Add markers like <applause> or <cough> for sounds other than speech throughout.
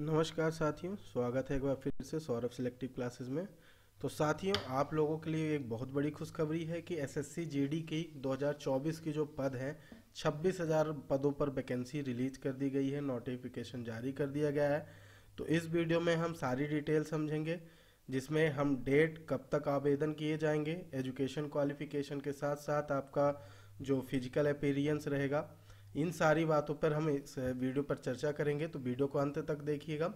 नमस्कार साथियों स्वागत है एक बार फिर से सौरभ सिलेक्टिव क्लासेस में तो साथियों आप लोगों के लिए एक बहुत बड़ी खुशखबरी है कि एसएससी जीडी की 2024 की जो पद हैं 26,000 पदों पर वैकेंसी रिलीज कर दी गई है नोटिफिकेशन जारी कर दिया गया है तो इस वीडियो में हम सारी डिटेल समझेंगे जिसमें हम डेट कब तक आवेदन किए जाएंगे एजुकेशन क्वालिफिकेशन के साथ साथ आपका जो फिजिकल अपीरियंस रहेगा इन सारी बातों पर हम इस वीडियो पर चर्चा करेंगे तो वीडियो को अंत तक देखिएगा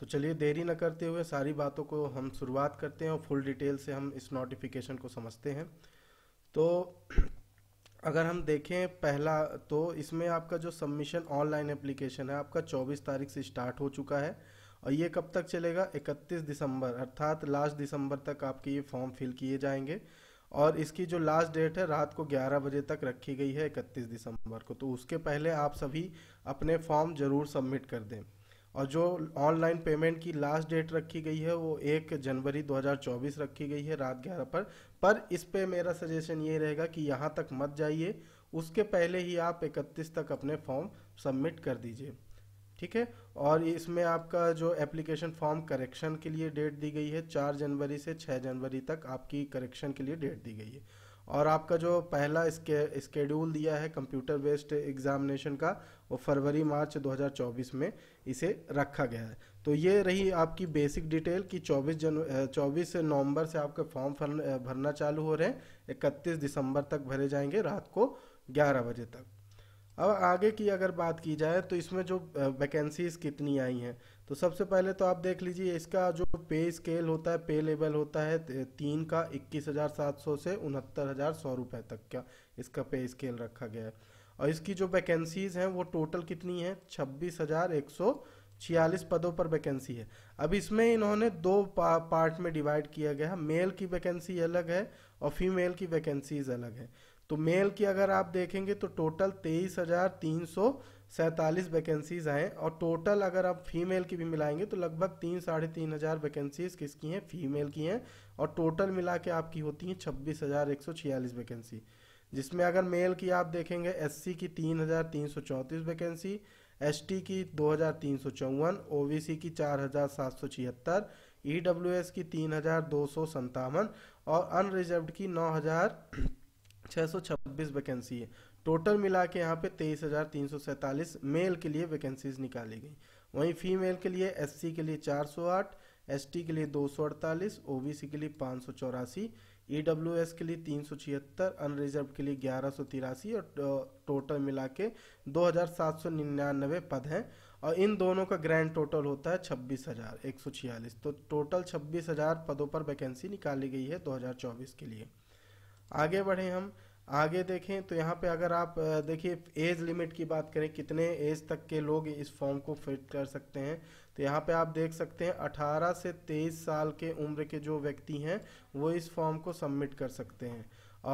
तो चलिए देरी न करते हुए सारी बातों को हम शुरुआत करते हैं और फुल डिटेल से हम इस नोटिफिकेशन को समझते हैं तो अगर हम देखें पहला तो इसमें आपका जो सबमिशन ऑनलाइन एप्लीकेशन है आपका 24 तारीख से स्टार्ट हो चुका है और ये कब तक चलेगा 31 दिसंबर अर्थात लास्ट दिसंबर तक आपके ये फॉर्म फिल किए जाएंगे और इसकी जो लास्ट डेट है रात को 11 बजे तक रखी गई है 31 दिसंबर को तो उसके पहले आप सभी अपने फॉर्म ज़रूर सबमिट कर दें और जो ऑनलाइन पेमेंट की लास्ट डेट रखी गई है वो एक जनवरी 2024 रखी गई है रात ग्यारह पर पर इस पे मेरा सजेशन ये रहेगा कि यहाँ तक मत जाइए उसके पहले ही आप 31 तक अपने फॉर्म सबमिट कर दीजिए ठीक है और इसमें आपका जो एप्लीकेशन फॉर्म करेक्शन के लिए डेट दी गई है चार जनवरी से छः जनवरी तक आपकी करेक्शन के लिए डेट दी गई है और आपका जो पहला स्केड्यूल दिया है कंप्यूटर बेस्ड एग्जामिनेशन का वो फरवरी मार्च 2024 में इसे रखा गया है तो ये रही आपकी बेसिक डिटेल कि 24 जन 24 नवंबर से आपके फॉर्म भरना चालू हो रहे हैं इकतीस दिसंबर तक भरे जाएंगे रात को 11 बजे तक अब आगे की अगर बात की जाए तो इसमें जो वैकेंसीज कितनी आई हैं तो सबसे पहले तो आप देख लीजिए इसका जो पे स्केल होता है पे लेवल होता है तीन का इक्कीस हज़ार सात सौ से उनहत्तर हज़ार सौ रुपये तक का इसका पे स्केल रखा गया है और इसकी जो वैकेंसीज़ हैं वो टोटल कितनी है छब्बीस हज़ार एक सौ छियालीस पदों पर वैकेंसी है अब इसमें इन्होंने दो पा, पार्ट में डिवाइड किया गया है मेल की वैकेंसी अलग है और फीमेल की वैकेंसीज अलग है तो मेल की अगर आप देखेंगे तो टोटल तेईस हज़ार तीन सौ सैंतालीस वैकेंसीज हैं और टोटल अगर आप फीमेल की भी मिलाएंगे तो लगभग तीन साढ़े तीन हज़ार वैकेंसीज किसकी हैं फीमेल की हैं और टोटल मिला के आपकी होती हैं छब्बीस हज़ार एक सौ छियालीस वैकेंसी जिसमें अगर मेल की आप देखेंगे एस की तीन हज़ार तीन सौ चौंतीस वैकेंसी एस की दो हज़ार तीन सौ चौवन ओबीसी की चार हज़ार सात सौ छिहत्तर ई की तीन हज़ार दो सौ संतावन और अनरिजर्व्ड की नौ हज़ार <clears throat> छः सौ छब्बीस वैकेंसी है टोटल मिला के यहाँ पे तेईस हज़ार तीन सौ सैतालीस मेल के लिए वैकेंसीज निकाली गई वहीं फीमेल के लिए एससी के लिए चार सौ आठ एसटी के लिए दो सौ अड़तालीस ओबीसी के लिए पाँच सौ चौरासी ईडब्ल्यूएस के लिए तीन सौ छिहत्तर अनरिजर्व के लिए ग्यारह सौ तिरासी और टोटल मिला के दो हज़ार सात सौ निन्यानवे पद हैं और इन दोनों का ग्रैंड टोटल होता है छब्बीस हज़ार एक सौ छियालीस तो टोटल छब्बीस हज़ार पदों पर वैकेंसी निकाली गई है दो हजार चौबीस के लिए आगे बढ़े हम आगे देखें तो यहाँ पे अगर आप देखिए एज लिमिट की बात करें कितने एज तक के लोग इस फॉर्म को फिट कर सकते हैं तो यहाँ पे आप देख सकते हैं 18 से 23 साल के उम्र के जो व्यक्ति हैं वो इस फॉर्म को सबमिट कर सकते हैं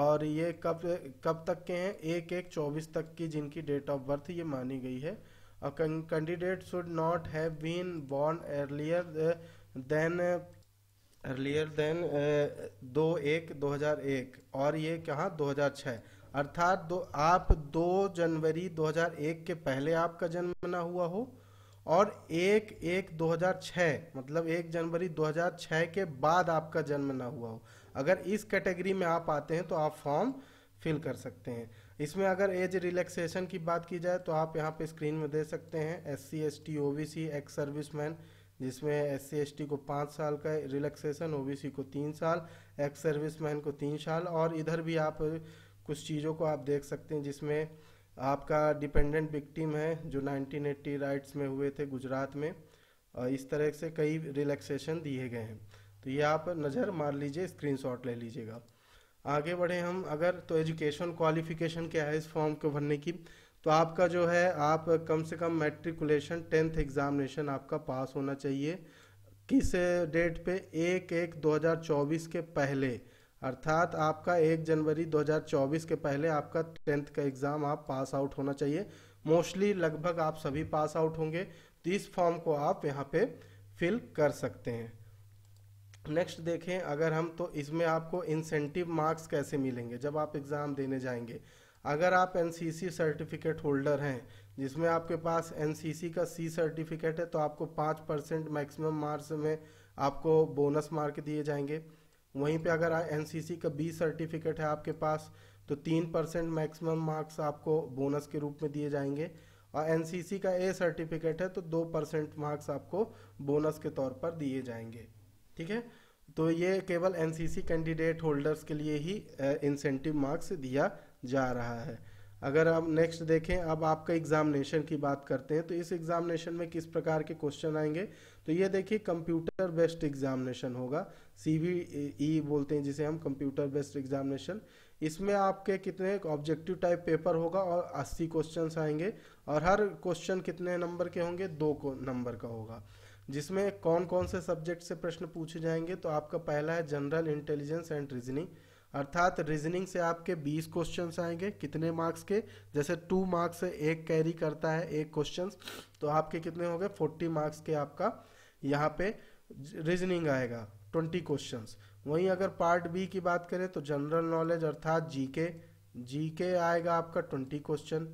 और ये कब कब तक के हैं एक एक चौबीस तक की जिनकी डेट ऑफ बर्थ ये मानी गई है a candidate should not have been born earlier uh, than uh, earlier than uh, दो एक दो हजार एक और ये कहाँ दो हजार छः अर्थात दो आप दो जनवरी दो हजार एक के पहले आपका जन्म ना हुआ हो और एक एक छः मतलब एक जनवरी दो हजार छः के बाद आपका जन्म ना हुआ हो अगर इस कैटेगरी में आप आते हैं तो आप फॉर्म फिल कर सकते हैं इसमें अगर एज रिलैक्सेशन की बात की जाए तो आप यहाँ पे स्क्रीन में दे सकते हैं S C S T O B C ex service man जिसमें एस सी एस टी को पाँच साल का रिलैक्सेशन ओ बी सी को तीन साल एक्स सर्विस मैन को तीन साल और इधर भी आप कुछ चीज़ों को आप देख सकते हैं जिसमें आपका डिपेंडेंट विक्टिम है जो 1980 राइट्स में हुए थे गुजरात में इस तरह से कई रिलैक्सेशन दिए गए हैं तो ये आप नज़र मार लीजिए स्क्रीनशॉट ले लीजिएगा आगे बढ़े हम अगर तो एजुकेशन क्वालिफिकेशन क्या है इस फॉर्म को भरने की तो आपका जो है आप कम से कम मेट्रिकुलेशन टेंथ एग्जामिनेशन आपका पास होना चाहिए किस डेट पे एक एक 2024 के पहले अर्थात आपका एक जनवरी 2024 के पहले आपका टेंथ का एग्ज़ाम आप पास आउट होना चाहिए मोस्टली लगभग आप सभी पास आउट होंगे तो इस फॉर्म को आप यहाँ पे फिल कर सकते हैं नेक्स्ट देखें अगर हम तो इसमें आपको इंसेंटिव मार्क्स कैसे मिलेंगे जब आप एग्ज़ाम देने जाएंगे अगर आप एन सर्टिफिकेट होल्डर हैं जिसमें आपके पास एन का सी सर्टिफिकेट है तो आपको पाँच परसेंट मैक्सिमम मार्क्स में आपको बोनस मार्क दिए जाएंगे वहीं पे अगर एन का बी सर्टिफिकेट है आपके पास तो तीन परसेंट मैक्सिमम मार्क्स आपको बोनस के रूप में दिए जाएंगे और एन का ए सर्टिफिकेट है तो दो परसेंट मार्क्स आपको बोनस के तौर पर दिए जाएंगे ठीक है तो ये केवल एनसीसी कैंडिडेट होल्डर्स के लिए ही इंसेंटिव मार्क्स दिया जा रहा है अगर आप नेक्स्ट देखें अब आपका एग्जामिनेशन की बात करते हैं तो इस एग्जामिनेशन में किस प्रकार के क्वेश्चन आएंगे तो ये देखिए कंप्यूटर बेस्ड एग्जामिनेशन होगा सी ई e बोलते हैं जिसे हम कंप्यूटर बेस्ड एग्जामिनेशन इसमें आपके कितने ऑब्जेक्टिव टाइप पेपर होगा और 80 क्वेश्चन आएंगे और हर क्वेश्चन कितने नंबर के होंगे दो नंबर का होगा जिसमें कौन कौन से सब्जेक्ट से प्रश्न पूछे जाएंगे तो आपका पहला है जनरल इंटेलिजेंस एंड रीजनिंग अर्थात रीजनिंग से आपके 20 क्वेश्चन आएंगे कितने मार्क्स के जैसे टू मार्क्स से एक कैरी करता है एक क्वेश्चन तो आपके कितने हो गए फोर्टी मार्क्स के आपका यहाँ पे रीजनिंग आएगा ट्वेंटी क्वेश्चन वहीं अगर पार्ट बी की बात करें तो जनरल नॉलेज अर्थात जी के जी के आएगा आपका ट्वेंटी क्वेश्चन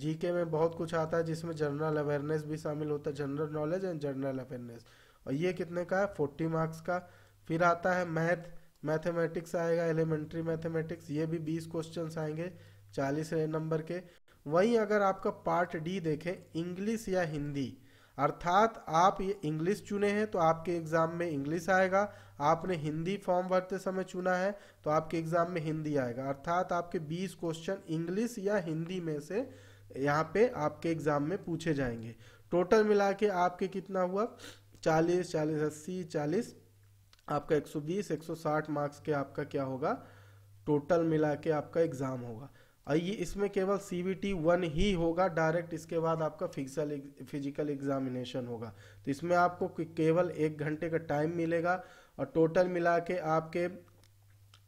जीके में बहुत कुछ आता है जिसमें जनरल अवेयरनेस भी शामिल होता है general knowledge and general awareness और ये कितने का है फोर्टी मार्क्स का फिर आता है मैथ मैथमेटिक्स आएगा एलिमेंट्री मैथमेटिक्स ये भी बीस क्वेश्चन आएंगे चालीस नंबर के वहीं अगर आपका पार्ट डी देखें इंग्लिश या हिंदी अर्थात आप ये इंग्लिश चुने हैं तो आपके एग्ज़ाम में इंग्लिश आएगा आपने हिंदी फॉर्म भरते समय चुना है तो आपके एग्ज़ाम में हिंदी आएगा अर्थात आपके 20 क्वेश्चन इंग्लिश या हिंदी में से यहाँ पे आपके एग्ज़ाम में पूछे जाएंगे टोटल मिला के आपके कितना हुआ चालीस चालीस अस्सी चालीस आपका सौ साठ मार्क्स के आपका क्या होगा टोटल मिला के आपका एग्ज़ाम होगा ये इसमें केवल सी बी टी वन ही होगा डायरेक्ट इसके बाद आपका फिजिकल फिजिकल एग्जामिनेशन होगा तो इसमें आपको केवल एक घंटे का टाइम मिलेगा और टोटल मिला के आपके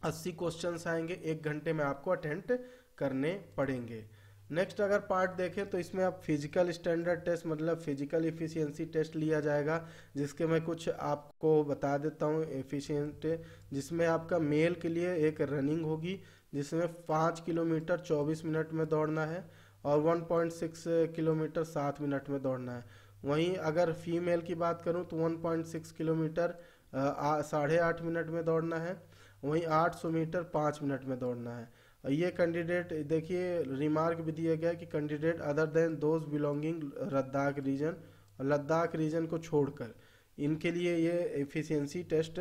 अस्सी क्वेश्चन आएंगे एक घंटे में आपको अटेंड करने पड़ेंगे नेक्स्ट अगर पार्ट देखें तो इसमें आप फिजिकल स्टैंडर्ड टेस्ट मतलब फिजिकल इफिशियंसी टेस्ट लिया जाएगा जिसके मैं कुछ आपको बता देता हूँ एफिशियंट जिसमें आपका मेल के लिए एक रनिंग होगी जिसमें पाँच किलोमीटर चौबीस मिनट में दौड़ना है और वन पॉइंट सिक्स किलोमीटर सात मिनट में दौड़ना है वहीं अगर फीमेल की बात करूँ तो वन पॉइंट सिक्स किलोमीटर साढ़े आठ मिनट में दौड़ना है वहीं आठ सौ मीटर पाँच मिनट में दौड़ना है ये कैंडिडेट देखिए रिमार्क भी दिया गया कि candidate other than those belonging Ladakh region Ladakh region को छोड़कर इनके लिए ये एफिशिएंसी टेस्ट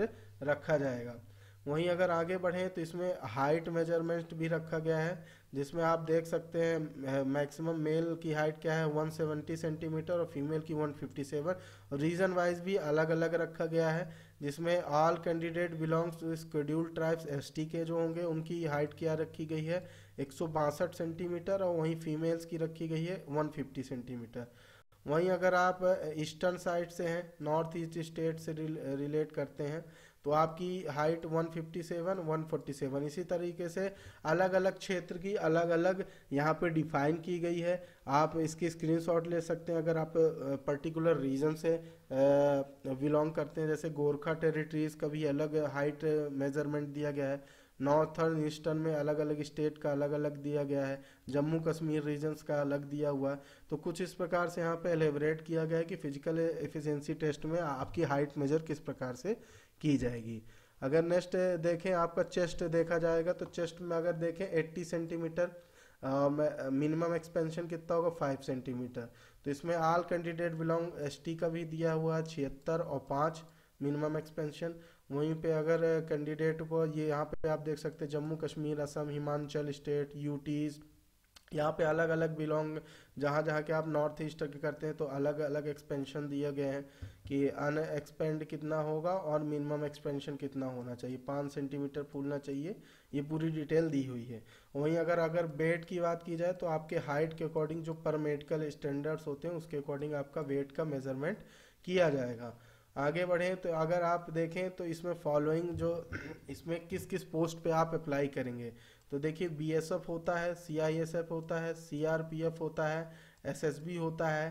रखा जाएगा वहीं अगर आगे बढ़ें तो इसमें हाइट मेजरमेंट भी रखा गया है जिसमें आप देख सकते हैं मैक्सिमम मेल की हाइट क्या है 170 सेंटीमीटर और फीमेल की 157 और रीजन वाइज भी अलग अलग रखा गया है जिसमें all candidate belongs to schedule tribes T के जो होंगे उनकी हाइट क्या रखी गई है एक सेंटीमीटर और वहीं फीमेल्स की रखी गई है 150 सेंटीमीटर वहीं अगर आप ईस्टर्न साइड से हैं नॉर्थ ईस्ट स्टेट से रिलेट करते हैं तो आपकी हाइट 157, 147 इसी तरीके से अलग अलग क्षेत्र की अलग अलग यहाँ पे डिफाइन की गई है आप इसकी स्क्रीनशॉट ले सकते हैं अगर आप पर्टिकुलर रीजन से बिलोंग करते हैं जैसे गोरखा टेरिटरीज का भी अलग हाइट मेजरमेंट दिया गया है नॉर्थर्न ईस्टर्न में अलग अलग स्टेट का अलग अलग दिया गया है जम्मू कश्मीर रीजन्स का अलग दिया हुआ है तो कुछ इस प्रकार से यहाँ पे एलेबरेट किया गया है कि फिजिकल एफिशिएंसी टेस्ट में आपकी हाइट मेजर किस प्रकार से की जाएगी अगर नेक्स्ट देखें आपका चेस्ट देखा जाएगा तो चेस्ट में अगर देखें 80 सेंटीमीटर मिनिमम एक्सपेंशन कितना होगा 5 सेंटीमीटर तो इसमें आल कैंडिडेट बिलोंग एसटी का भी दिया हुआ है छिहत्तर और पाँच मिनिमम एक्सपेंशन वहीं पे अगर कैंडिडेट को ये यहाँ पे आप देख सकते हैं जम्मू कश्मीर असम हिमाचल स्टेट यूटीज़ यहाँ पे अलग अलग बिलोंग जहाँ जहाँ के आप नॉर्थ ईस्ट करते हैं तो अलग अलग एक्सपेंशन दिए गए हैं कि अन एक्सपेंड कितना होगा और मिनिमम एक्सपेंशन कितना होना चाहिए पाँच सेंटीमीटर फूलना चाहिए ये पूरी डिटेल दी हुई है वहीं अगर अगर वेट की बात की जाए तो आपके हाइट के अकॉर्डिंग जो पर मेडिकल स्टैंडर्ड्स होते हैं उसके अकॉर्डिंग आपका वेट का मेजरमेंट किया जाएगा आगे बढ़ें तो अगर आप देखें तो इसमें फॉलोइंग जो इसमें किस किस पोस्ट पे आप अप्लाई करेंगे तो देखिए बीएसएफ होता है सीआईएसएफ होता है सीआरपीएफ होता है एसएसबी होता है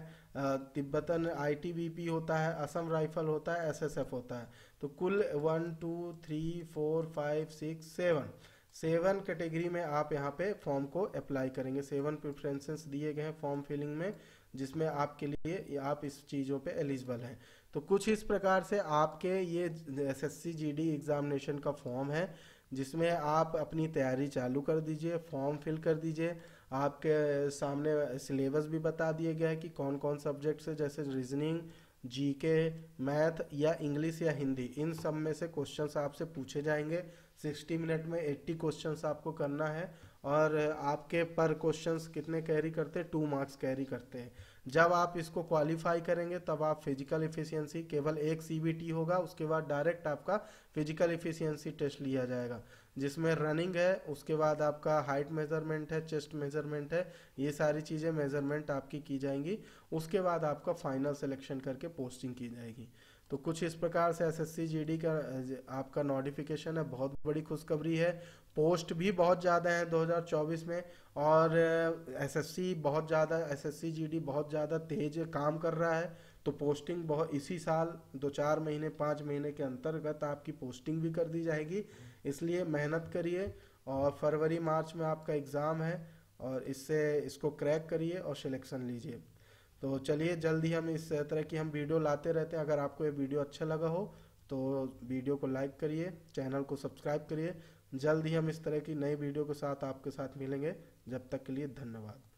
तिब्बतन आईटीबीपी होता है असम राइफल होता है एसएसएफ होता है तो कुल one two three four five six seven seven category में आप यहाँ पे फॉर्म को अप्लाई करेंगे सेवन प्रेफरेंसेस दिए गए हैं फॉर्म फिलिंग में जिसमें आपके लिए आप इस चीज़ों पे एलिजिबल हैं तो कुछ इस प्रकार से आपके ये एसएससी जीडी एग्जामिनेशन का फॉर्म है जिसमें आप अपनी तैयारी चालू कर दीजिए फॉर्म फिल कर दीजिए आपके सामने सिलेबस भी बता दिया गया है कि कौन कौन सब्जेक्ट्स है जैसे रीजनिंग जीके मैथ या इंग्लिश या हिंदी इन सब में से क्वेश्चंस आपसे पूछे जाएंगे सिक्सटी मिनट में एट्टी क्वेश्चन आपको करना है और आपके पर क्वेश्चन कितने कैरी करते हैं टू मार्क्स कैरी करते हैं जब आप इसको क्वालिफाई करेंगे तब आप फिजिकल इफिशियंसी केवल एक सी होगा उसके बाद डायरेक्ट आपका फिजिकल इफिशियंसी टेस्ट लिया जाएगा जिसमें रनिंग है उसके बाद आपका हाइट मेजरमेंट है चेस्ट मेजरमेंट है ये सारी चीज़ें मेजरमेंट आपकी की जाएंगी उसके बाद आपका फाइनल सिलेक्शन करके पोस्टिंग की जाएगी तो कुछ इस प्रकार से एसएससी जीडी का आपका नोटिफिकेशन है बहुत बड़ी खुशखबरी है पोस्ट भी बहुत ज़्यादा है 2024 में और एसएससी बहुत ज़्यादा एसएससी जीडी बहुत ज़्यादा तेज काम कर रहा है तो पोस्टिंग बहुत इसी साल दो चार महीने पाँच महीने के अंतर्गत आपकी पोस्टिंग भी कर दी जाएगी इसलिए मेहनत करिए और फरवरी मार्च में आपका एग्ज़ाम है और इससे इसको क्रैक करिए और सिलेक्शन लीजिए तो चलिए जल्द ही हम इस तरह की हम वीडियो लाते रहते हैं अगर आपको ये वीडियो अच्छा लगा हो तो वीडियो को लाइक करिए चैनल को सब्सक्राइब करिए जल्द ही हम इस तरह की नई वीडियो के साथ आपके साथ मिलेंगे जब तक के लिए धन्यवाद